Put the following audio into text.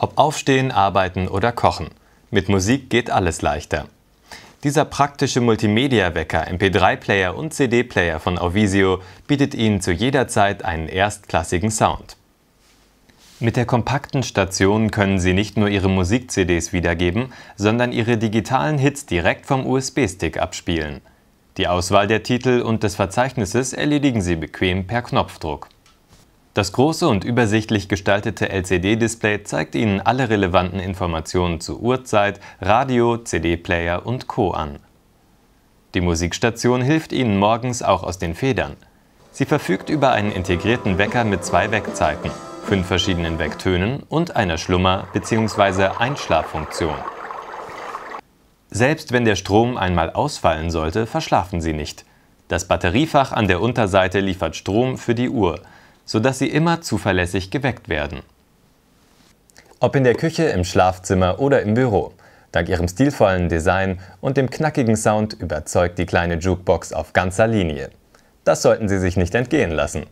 Ob aufstehen, arbeiten oder kochen. Mit Musik geht alles leichter. Dieser praktische Multimedia-Wecker, MP3-Player und CD-Player von Ovisio bietet Ihnen zu jeder Zeit einen erstklassigen Sound. Mit der kompakten Station können Sie nicht nur Ihre Musik-CDs wiedergeben, sondern Ihre digitalen Hits direkt vom USB-Stick abspielen. Die Auswahl der Titel und des Verzeichnisses erledigen Sie bequem per Knopfdruck. Das große und übersichtlich gestaltete LCD-Display zeigt Ihnen alle relevanten Informationen zu Uhrzeit, Radio, CD-Player und Co. an. Die Musikstation hilft Ihnen morgens auch aus den Federn. Sie verfügt über einen integrierten Wecker mit zwei Weckzeiten, fünf verschiedenen Wecktönen und einer Schlummer- bzw. Einschlaffunktion. Selbst wenn der Strom einmal ausfallen sollte, verschlafen Sie nicht. Das Batteriefach an der Unterseite liefert Strom für die Uhr – sodass sie immer zuverlässig geweckt werden. Ob in der Küche, im Schlafzimmer oder im Büro. Dank ihrem stilvollen Design und dem knackigen Sound überzeugt die kleine Jukebox auf ganzer Linie. Das sollten Sie sich nicht entgehen lassen.